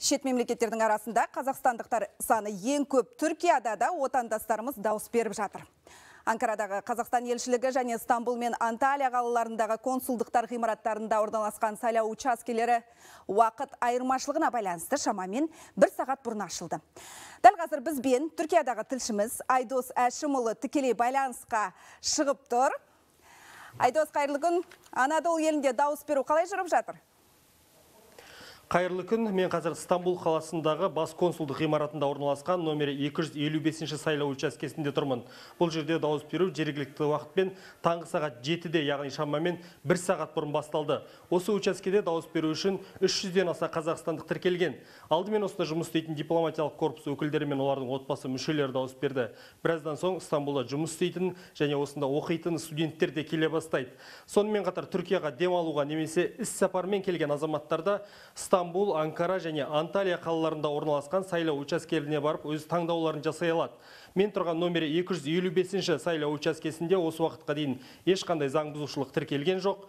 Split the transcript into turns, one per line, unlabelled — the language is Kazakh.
шет мемлекеттердің арасында қазақстандықтар саны ең көп түркияда да отандастарымыз дауыс беріп жатыр анкарадағы қазақстан елшілігі және стамбул мен анталия қалаларындағы консулдықтар ғимараттарында орналасқан сайлау учаскелері уақыт айырмашылығына байланысты шамамен бір сағат бұрын ашылды дәл қазір бізбен түркиядағы тілшіміз айдос әшімұлы тікелей байланысқа шығып тұр айдос қайырлы күн анадолы елінде дауыс беру қалай жүріп жатыр
Қайырлы күн, мен қазір Стамбул қаласындағы бас консулдық ғимаратында орналасқан номері 255-ші сайлау учаскесінде тұрмын. Бұл жерде дауыс беру жергілікті уақытпен таңғы сағат жетіде де яғни шамамен бір сағат бұрын басталды. Осы учаскеде дауыс беру үшін 300-ден аса қазақстандық тіркелген. Алдымен осында жұмыс істейтін дипломатиялық корпус өкілдері мен олардың отбасы мүшелері дауыс берді. Біраздан соң Стамбулда жұмыс істейтін және осында оқитын студенттер де келе бастайды. Сонымен қатар Түркияға демалуға немесе іс сапармен келген азаматтар да Стамбул, Анкара және Анталия қалаларында орналасқан сайлау учаскелеріне барып өз таңдауларын жасай алады. Мен тұрған номері 255-ші сайлау учаскесінде осы уақытқа дейін ешқандай заң бұзушылық тіркелген жоқ.